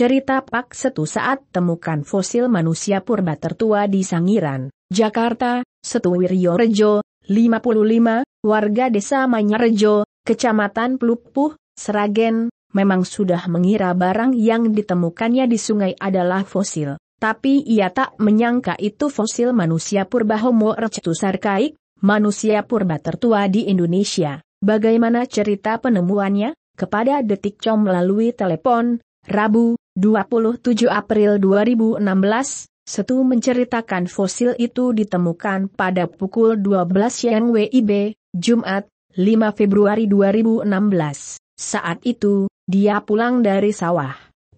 Cerita Pak Setu saat temukan fosil manusia purba tertua di Sangiran, Jakarta, Setu Wiryorejo, 55, warga desa Manyarejo, Kecamatan Pelupuh, Seragen, memang sudah mengira barang yang ditemukannya di sungai adalah fosil, tapi ia tak menyangka itu fosil manusia purba Homo erectus arkaik, manusia purba tertua di Indonesia. Bagaimana cerita penemuannya? Kepada Detikcom melalui telepon, Rabu, 27 April 2016, Setu menceritakan fosil itu ditemukan pada pukul 12 siang WIB, Jumat, 5 Februari 2016. Saat itu, dia pulang dari sawah.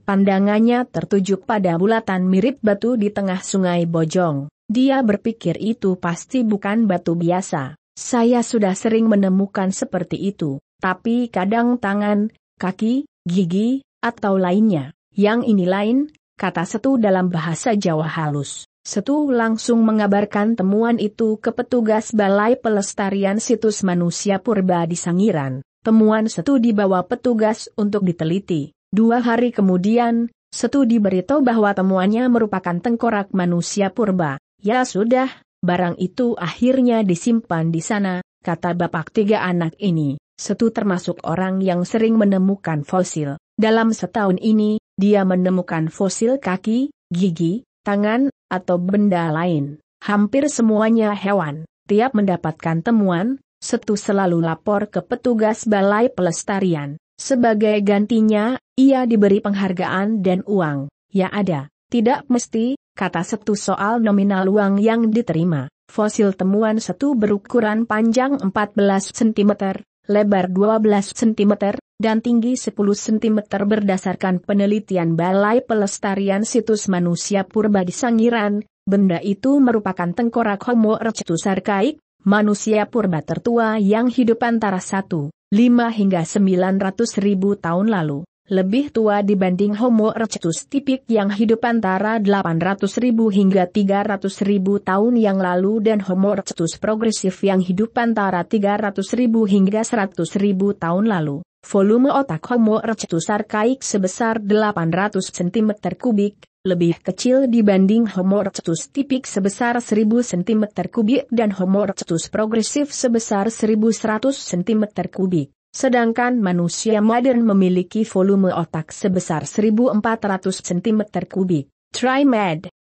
Pandangannya tertuju pada bulatan mirip batu di tengah sungai Bojong. Dia berpikir itu pasti bukan batu biasa. Saya sudah sering menemukan seperti itu, tapi kadang tangan, kaki, gigi, atau lainnya yang ini lain, kata Setu dalam bahasa Jawa halus. Setu langsung mengabarkan temuan itu ke petugas Balai Pelestarian Situs Manusia Purba di Sangiran. Temuan Setu dibawa petugas untuk diteliti. Dua hari kemudian, Setu diberitahu bahwa temuannya merupakan tengkorak manusia purba. Ya sudah, barang itu akhirnya disimpan di sana, kata bapak tiga anak ini. Setu termasuk orang yang sering menemukan fosil. Dalam setahun ini, dia menemukan fosil kaki, gigi, tangan, atau benda lain. Hampir semuanya hewan. Tiap mendapatkan temuan, Setu selalu lapor ke petugas Balai Pelestarian. Sebagai gantinya, ia diberi penghargaan dan uang. Ya ada, tidak mesti, kata Setu soal nominal uang yang diterima. Fosil temuan Setu berukuran panjang 14 cm, lebar 12 cm, dan tinggi 10 cm berdasarkan penelitian Balai Pelestarian Situs Manusia Purba di Sangiran, benda itu merupakan tengkorak Homo erectus archaic, manusia purba tertua yang hidup antara 1, 5 hingga 900 ribu tahun lalu, lebih tua dibanding Homo erectus tipik yang hidup antara 800 ribu hingga 300 ribu tahun yang lalu dan Homo erectus progresif yang hidup antara 300 ribu hingga 100 ribu tahun lalu. Volume otak Homo erectus arkaik sebesar 800 cm kubik, lebih kecil dibanding Homo erectus tipik sebesar 1000 cm kubik dan Homo erectus progresif sebesar 1100 cm kubik. Sedangkan manusia modern memiliki volume otak sebesar 1400 cm kubik. TriMed,